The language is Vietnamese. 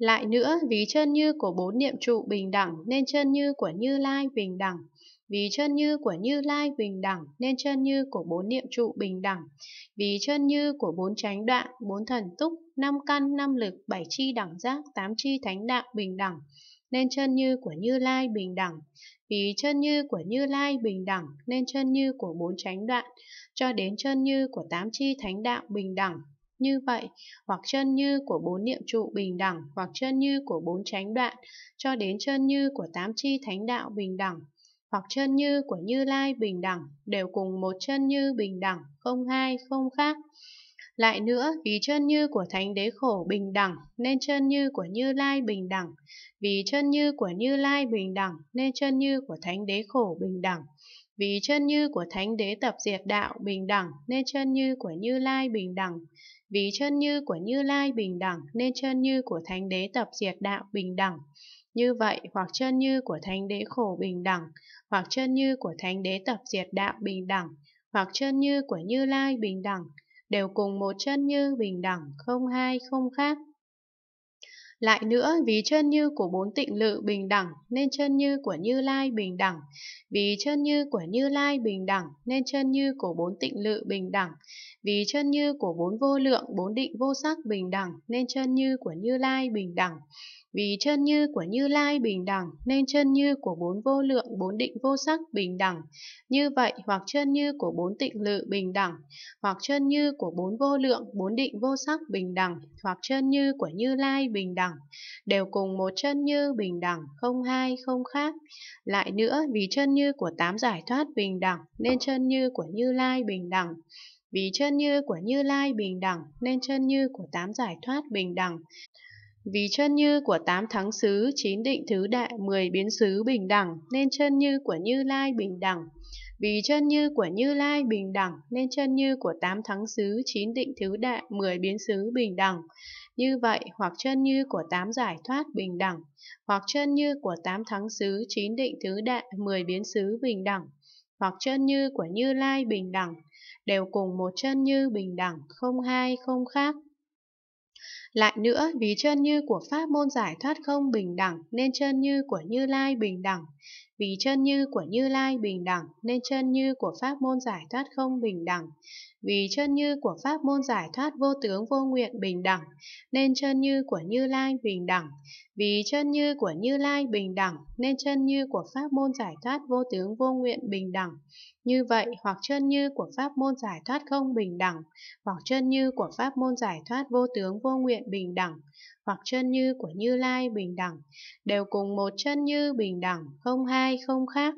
Lại nữa, vì chân như của bốn niệm trụ bình đẳng nên chân như của Như Lai bình đẳng. Vì chân như của Như Lai bình đẳng nên chân như của bốn niệm trụ bình đẳng. Vì chân như của bốn chánh đoạn, bốn thần túc, năm căn, năm lực, bảy chi đẳng giác, tám chi thánh đạo bình đẳng nên chân như của Như Lai bình đẳng. Vì chân như của Như Lai bình đẳng nên chân như của bốn chánh đoạn cho đến chân như của tám chi thánh đạo bình đẳng như vậy, hoặc chân như của bốn niệm trụ bình đẳng, hoặc chân như của bốn chánh đoạn, cho đến chân như của tám chi thánh đạo bình đẳng, hoặc chân như của Như Lai bình đẳng, đều cùng một chân như bình đẳng, không hai, không khác. Lại nữa, vì chân như của Thánh Đế Khổ bình đẳng, nên chân như của Như Lai bình đẳng. Vì chân như của Như Lai bình đẳng, nên chân như của Thánh Đế Khổ bình đẳng. Vì chân như của Thánh Đế Tập Diệt Đạo bình đẳng, nên chân như của Như Lai bình đẳng. Vì chân như của Như Lai bình đẳng nên chân như của Thánh Đế tập diệt đạo bình đẳng. Như vậy, hoặc chân như của Thánh Đế khổ bình đẳng, hoặc chân như của Thánh Đế tập diệt đạo bình đẳng, hoặc chân như của Như Lai bình đẳng, đều cùng một chân như bình đẳng, không hai, không khác. Lại nữa, vì chân như của bốn tịnh lự bình đẳng nên chân như của Như Lai bình đẳng. Vì chân như của Như Lai bình đẳng nên chân như của bốn tịnh lự bình đẳng. Vì chân như của bốn vô lượng, bốn định vô sắc bình đẳng nên chân như của Như Lai bình đẳng. Vì chân như của Như Lai bình đẳng nên chân như của bốn vô lượng bốn định vô sắc bình đẳng. Như vậy hoặc chân như của bốn tịnh lự bình đẳng, hoặc chân như của bốn vô lượng bốn định vô sắc bình đẳng, hoặc chân như của Như Lai bình đẳng đẳng, đều cùng một chân như bình đẳng, không hai, không khác. Lại nữa, vì chân như của tám giải thoát bình đẳng, nên chân như của Như Lai bình đẳng. Vì chân như của Như Lai bình đẳng, nên chân như của tám giải thoát bình đẳng. Vì chân như của tám thắng xứ, chín định thứ đại, mười biến xứ bình đẳng, nên chân như của Như Lai bình đẳng. Vì chân như của Như Lai bình đẳng nên chân như của tám thắng xứ, chín định thứ đệ mười biến xứ bình đẳng. Như vậy, hoặc chân như của tám giải thoát bình đẳng, hoặc chân như của tám thắng xứ, chín định thứ đệ mười biến xứ bình đẳng, hoặc chân như của Như Lai bình đẳng, đều cùng một chân như bình đẳng, không hai, không khác. Lại nữa, vì chân như của pháp môn giải thoát không bình đẳng nên chân như của Như Lai bình đẳng. Vì chân như của Như Lai bình đẳng nên chân như của pháp môn giải thoát không bình đẳng. Vì chân như của pháp môn giải thoát vô tướng vô nguyện bình đẳng nên chân như của Như Lai bình đẳng. Vì chân như của Như Lai bình đẳng nên chân như của pháp môn giải thoát vô tướng vô nguyện bình đẳng. Như vậy, hoặc chân như của pháp môn giải thoát không bình đẳng, hoặc chân như của pháp môn giải thoát vô tướng vô nguyện tuệ bình đẳng, hoặc chân như của Như Lai bình đẳng, đều cùng một chân như bình đẳng, không hai không khác.